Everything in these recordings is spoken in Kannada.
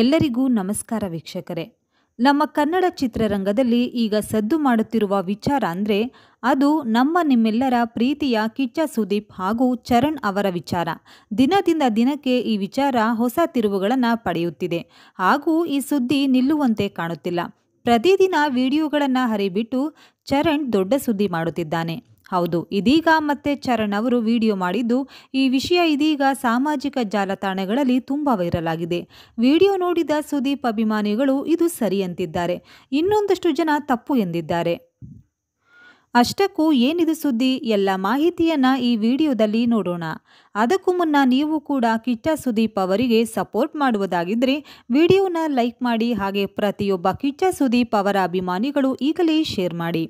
ಎಲ್ಲರಿಗೂ ನಮಸ್ಕಾರ ವೀಕ್ಷಕರೇ ನಮ್ಮ ಕನ್ನಡ ಚಿತ್ರರಂಗದಲ್ಲಿ ಈಗ ಸದ್ದು ಮಾಡುತ್ತಿರುವ ವಿಚಾರ ಅಂದರೆ ಅದು ನಮ್ಮ ನಿಮ್ಮೆಲ್ಲರ ಪ್ರೀತಿಯ ಕಿಚ್ಚ ಸುದೀಪ್ ಹಾಗೂ ಚರಣ್ ಅವರ ವಿಚಾರ ದಿನದಿಂದ ದಿನಕ್ಕೆ ಈ ವಿಚಾರ ಹೊಸ ತಿರುವುಗಳನ್ನು ಪಡೆಯುತ್ತಿದೆ ಹಾಗೂ ಈ ಸುದ್ದಿ ನಿಲ್ಲುವಂತೆ ಕಾಣುತ್ತಿಲ್ಲ ಪ್ರತಿದಿನ ವಿಡಿಯೋಗಳನ್ನು ಹರಿಬಿಟ್ಟು ಚರಣ್ ದೊಡ್ಡ ಸುದ್ದಿ ಮಾಡುತ್ತಿದ್ದಾನೆ ಹೌದು ಇದೀಗ ಮತ್ತೆ ಚರಣ್ ಅವರು ವಿಡಿಯೋ ಮಾಡಿದ್ದು ಈ ವಿಷಯ ಇದೀಗ ಸಾಮಾಜಿಕ ಜಾಲತಾಣಗಳಲ್ಲಿ ತುಂಬಾ ವೈರಲ್ ಆಗಿದೆ ವಿಡಿಯೋ ನೋಡಿದ ಸುದೀಪ್ ಅಭಿಮಾನಿಗಳು ಇದು ಸರಿ ಅಂತಿದ್ದಾರೆ ಇನ್ನೊಂದಷ್ಟು ಜನ ತಪ್ಪು ಎಂದಿದ್ದಾರೆ ಅಷ್ಟಕ್ಕೂ ಏನಿದು ಸುದ್ದಿ ಎಲ್ಲ ಮಾಹಿತಿಯನ್ನ ಈ ವಿಡಿಯೋದಲ್ಲಿ ನೋಡೋಣ ಅದಕ್ಕೂ ಮುನ್ನ ನೀವು ಕೂಡ ಕಿಚ್ಚ ಸುದೀಪ್ ಅವರಿಗೆ ಸಪೋರ್ಟ್ ಮಾಡುವುದಾಗಿದ್ದರೆ ವಿಡಿಯೋನ ಲೈಕ್ ಮಾಡಿ ಹಾಗೆ ಪ್ರತಿಯೊಬ್ಬ ಕಿಚ್ಚ ಸುದೀಪ್ ಅವರ ಅಭಿಮಾನಿಗಳು ಈಗಲೇ ಶೇರ್ ಮಾಡಿ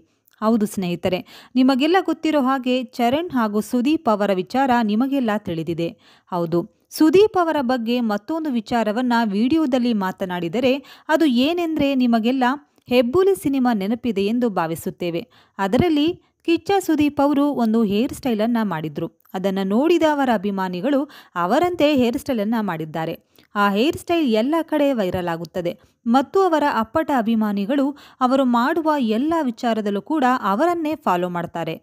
ಹೌದು ಸ್ನೇಹಿತರೆ ನಿಮಗೆಲ್ಲ ಗೊತ್ತಿರೋ ಹಾಗೆ ಚರಣ್ ಹಾಗೂ ಸುದೀಪ್ ಅವರ ವಿಚಾರ ನಿಮಗೆಲ್ಲ ತಿಳಿದಿದೆ ಹೌದು ಸುದೀಪ್ ಅವರ ಬಗ್ಗೆ ಮತ್ತೊಂದು ವಿಚಾರವನ್ನು ವಿಡಿಯೋದಲ್ಲಿ ಮಾತನಾಡಿದರೆ ಅದು ಏನೆಂದರೆ ನಿಮಗೆಲ್ಲ ಹೆಬ್ಬುಲಿ ಸಿನಿಮಾ ನೆನಪಿದೆ ಎಂದು ಭಾವಿಸುತ್ತೇವೆ ಅದರಲ್ಲಿ ಕಿಚ್ಚ ಸುದೀಪ್ ಅವರು ಒಂದು ಹೇರ್ ಸ್ಟೈಲನ್ನು ಮಾಡಿದ್ರು ಅದನ್ನು ನೋಡಿದ ಅವರ ಅಭಿಮಾನಿಗಳು ಅವರಂತೆ ಹೇರ್ ಸ್ಟೈಲನ್ನು ಮಾಡಿದ್ದಾರೆ ಆ ಹೇರ್ ಸ್ಟೈಲ್ ಎಲ್ಲ ಕಡೆ ವೈರಲ್ ಆಗುತ್ತದೆ ಮತ್ತು ಅವರ ಅಪ್ಪಟ ಅಭಿಮಾನಿಗಳು ಅವರು ಮಾಡುವ ಎಲ್ಲ ವಿಚಾರದಲ್ಲೂ ಕೂಡ ಅವರನ್ನೇ ಫಾಲೋ ಮಾಡ್ತಾರೆ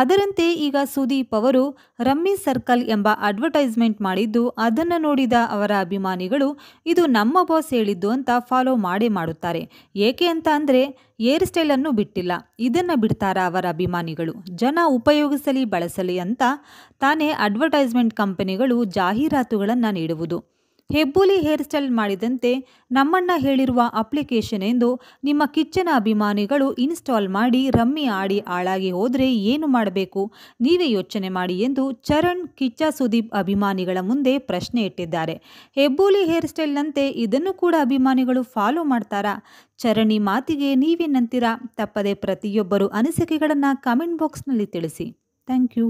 ಅದರಂತೆ ಈಗ ಸುದೀಪ್ ಅವರು ರಮ್ಮಿ ಸರ್ಕಲ್ ಎಂಬ ಅಡ್ವರ್ಟೈಸ್ಮೆಂಟ್ ಮಾಡಿದ್ದು ಅದನ್ನು ನೋಡಿದ ಅವರ ಅಭಿಮಾನಿಗಳು ಇದು ನಮ್ಮ ಬಾಸ್ ಹೇಳಿದ್ದು ಅಂತ ಫಾಲೋ ಮಾಡೇ ಮಾಡುತ್ತಾರೆ ಏಕೆ ಅಂತ ಅಂದರೆ ಏರ್ ಸ್ಟೈಲನ್ನು ಬಿಟ್ಟಿಲ್ಲ ಇದನ್ನು ಬಿಡ್ತಾರ ಅವರ ಅಭಿಮಾನಿಗಳು ಜನ ಉಪಯೋಗಿಸಲಿ ಬಳಸಲಿ ಅಂತ ತಾನೇ ಅಡ್ವರ್ಟೈಸ್ಮೆಂಟ್ ಕಂಪನಿಗಳು ಜಾಹೀರಾತುಗಳನ್ನು ನೀಡುವುದು ಹೆಬ್ಬುಲಿ ಹೇರ್ ಸ್ಟೈಲ್ ಮಾಡಿದಂತೆ ನಮ್ಮಣ್ಣ ಹೇಳಿರುವ ಅಪ್ಲಿಕೇಶನ್ ಎಂದು ನಿಮ್ಮ ಕಿಚ್ಚನ ಅಭಿಮಾನಿಗಳು ಇನ್ಸ್ಟಾಲ್ ಮಾಡಿ ರಮ್ಮಿ ಆಡಿ ಹಾಳಾಗಿ ಹೋದರೆ ಏನು ಮಾಡಬೇಕು ನೀವೇ ಯೋಚನೆ ಮಾಡಿ ಎಂದು ಚರಣ್ ಕಿಚ್ಚ ಸುದೀಪ್ ಅಭಿಮಾನಿಗಳ ಮುಂದೆ ಪ್ರಶ್ನೆ ಇಟ್ಟಿದ್ದಾರೆ ಹೆಬ್ಬೂಲಿ ಹೇರ್ ಸ್ಟೈಲ್ನಂತೆ ಇದನ್ನು ಕೂಡ ಅಭಿಮಾನಿಗಳು ಫಾಲೋ ಮಾಡ್ತಾರಾ ಚರಣಿ ಮಾತಿಗೆ ನೀವೇನಂತೀರಾ ತಪ್ಪದೆ ಪ್ರತಿಯೊಬ್ಬರು ಅನಿಸಿಕೆಗಳನ್ನು ಕಾಮೆಂಟ್ ಬಾಕ್ಸ್ನಲ್ಲಿ ತಿಳಿಸಿ ಥ್ಯಾಂಕ್ ಯು